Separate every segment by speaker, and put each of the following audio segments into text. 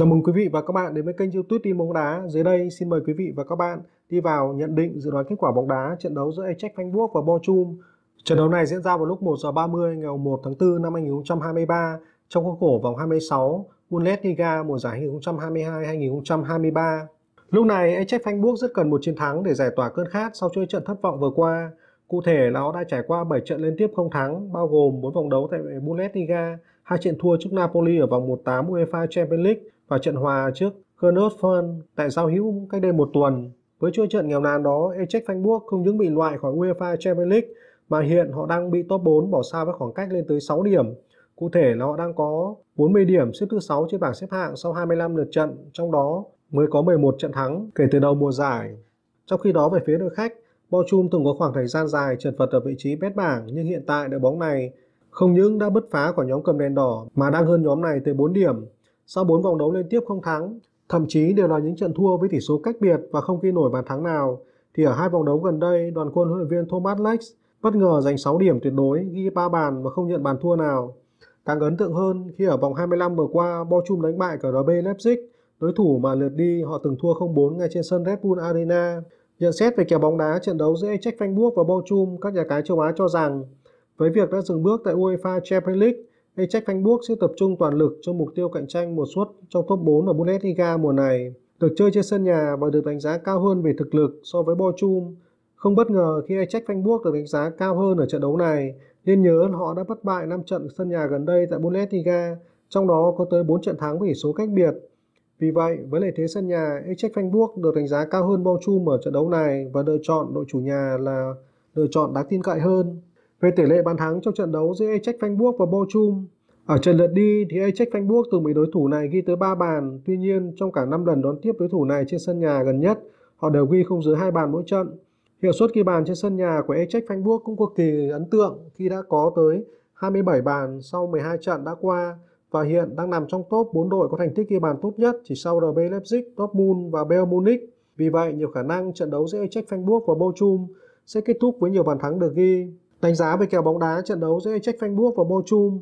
Speaker 1: Chào mừng quý vị và các bạn đến với kênh youtube tin bóng đá. Dưới đây xin mời quý vị và các bạn đi vào nhận định dự đoán kết quả bóng đá trận đấu giữa Eintracht Frankfurt và Bochum. Trận đấu này diễn ra vào lúc 1 giờ 30 ngày 1 tháng 4 năm 2023 trong khuôn khổ vòng 26 Bundesliga mùa giải 2022-2023. Lúc này Eintracht Frankfurt rất cần một chiến thắng để giải tỏa cơn khát sau chuỗi trận thất vọng vừa qua. Cụ thể là họ đã trải qua 7 trận liên tiếp không thắng, bao gồm 4 vòng đấu tại Bundesliga, 2 trận thua trước Napoli ở vòng 1/8 UEFA Champions League và trận hòa trước Kernotfen tại giao hữu cách đây một tuần. Với chuỗi trận nghèo nàn đó, Eintracht Frankfurt không những bị loại khỏi UEFA Champions League mà hiện họ đang bị top 4 bỏ xa với khoảng cách lên tới 6 điểm. Cụ thể là họ đang có 40 điểm xếp thứ 6 trên bảng xếp hạng sau 25 lượt trận, trong đó mới có 11 trận thắng kể từ đầu mùa giải. Trong khi đó về phía đội khách, Bochum từng có khoảng thời gian dài trần vật ở vị trí bét bảng nhưng hiện tại đội bóng này không những đã bứt phá khỏi nhóm cầm đèn đỏ mà đang hơn nhóm này tới 4 điểm. Sau 4 vòng đấu liên tiếp không thắng, thậm chí đều là những trận thua với tỷ số cách biệt và không ghi nổi bàn thắng nào, thì ở hai vòng đấu gần đây, đoàn quân huấn luyện viên Thomas Lex bất ngờ giành 6 điểm tuyệt đối, ghi 3 bàn và không nhận bàn thua nào. Càng ấn tượng hơn khi ở vòng 25 vừa qua, Bochum đánh bại cả RB Leipzig, đối thủ mà lượt đi họ từng thua 0-4 ngay trên sân Red Bull Arena. Nhận xét về kèo bóng đá trận đấu giữa Ajax Frankfurt và Bochum, các nhà cái châu Á cho rằng với việc đã dừng bước tại UEFA Champions League, Ajax Frankfurt sẽ tập trung toàn lực cho mục tiêu cạnh tranh một suất trong top 4 ở Bundesliga mùa này. Được chơi trên sân nhà và được đánh giá cao hơn về thực lực so với Bochum. Không bất ngờ khi Ajax Frankfurt được đánh giá cao hơn ở trận đấu này, nên nhớ họ đã bất bại 5 trận sân nhà gần đây tại Bundesliga, trong đó có tới 4 trận thắng với tỷ số cách biệt. Vì vậy, với lợi thế sân nhà, Ajax Frankfurt được đánh giá cao hơn Bochum ở trận đấu này và lựa chọn đội chủ nhà là lựa chọn đáng tin cậy hơn. Về tỷ lệ bàn thắng trong trận đấu giữa Ajax Frankfurt và Bochum, ở trận lượt đi thì Ajax Frankfurt từ bị đối thủ này ghi tới 3 bàn, tuy nhiên trong cả 5 lần đón tiếp đối thủ này trên sân nhà gần nhất, họ đều ghi không dưới 2 bàn mỗi trận. Hiệu suất ghi bàn trên sân nhà của Ajax Frankfurt cũng cực kỳ ấn tượng khi đã có tới 27 bàn sau 12 trận đã qua và hiện đang nằm trong top 4 đội có thành tích ghi bàn tốt nhất chỉ sau RB Leipzig, Dortmund và Bayern Munich. Vì vậy, nhiều khả năng trận đấu giữa Ajax Frankfurt và Bochum sẽ kết thúc với nhiều bàn thắng được ghi. Đánh giá về kèo bóng đá trận đấu giữa Czech và Bochum,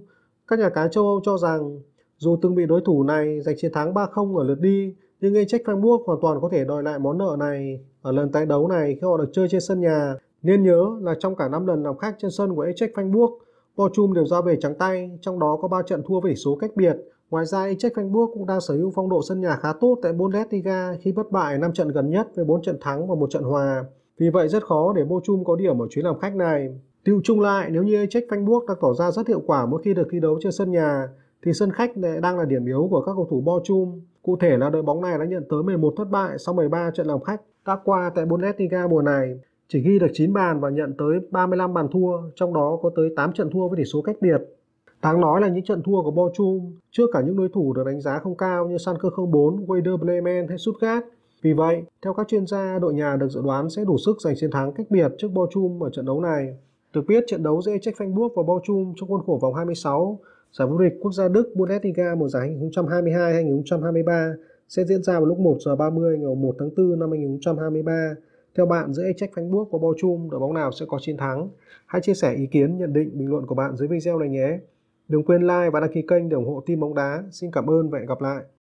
Speaker 1: các nhà cái châu Âu cho rằng dù từng bị đối thủ này giành chiến thắng 3-0 ở lượt đi, nhưng Czech hoàn toàn có thể đòi lại món nợ này ở lần tái đấu này khi họ được chơi trên sân nhà. Nên nhớ là trong cả 5 lần làm khách trên sân của Czech Bochum đều ra về trắng tay, trong đó có 3 trận thua với tỷ số cách biệt. Ngoài ra, Czech cũng đang sở hữu phong độ sân nhà khá tốt tại Bundesliga khi bất bại 5 trận gần nhất với 4 trận thắng và 1 trận hòa. Vì vậy rất khó để Bochum có điểm ở chuyến làm khách này. Tiệu chung lại, nếu như Czech Frankfurt đã tỏ ra rất hiệu quả mỗi khi được thi đấu trên sân nhà, thì sân khách đang là điểm yếu của các cầu thủ Bochum. Cụ thể là đội bóng này đã nhận tới 11 thất bại sau 13 trận làm khách đã qua tại Bundesliga mùa này, chỉ ghi được 9 bàn và nhận tới 35 bàn thua, trong đó có tới 8 trận thua với tỷ số cách biệt. Đáng nói là những trận thua của Bochum trước cả những đối thủ được đánh giá không cao như Sanke 04, Werder Bremen hay Stuttgart. Vì vậy, theo các chuyên gia, đội nhà được dự đoán sẽ đủ sức giành chiến thắng cách biệt trước Bochum ở trận đấu này. Được biết, trận đấu giữa Eintracht Frankfurt và Bochum trong khuôn khổ vòng 26 giải vô địch quốc gia Đức Bundesliga mùa giải 2022-2023 sẽ diễn ra vào lúc 1 giờ 30 ngày 1 tháng 4 năm 2023. Theo bạn, giữa Eintracht Frankfurt và Bochum, đội bóng nào sẽ có chiến thắng? Hãy chia sẻ ý kiến, nhận định, bình luận của bạn dưới video này nhé. Đừng quên like và đăng ký kênh để ủng hộ team bóng đá. Xin cảm ơn và hẹn gặp lại.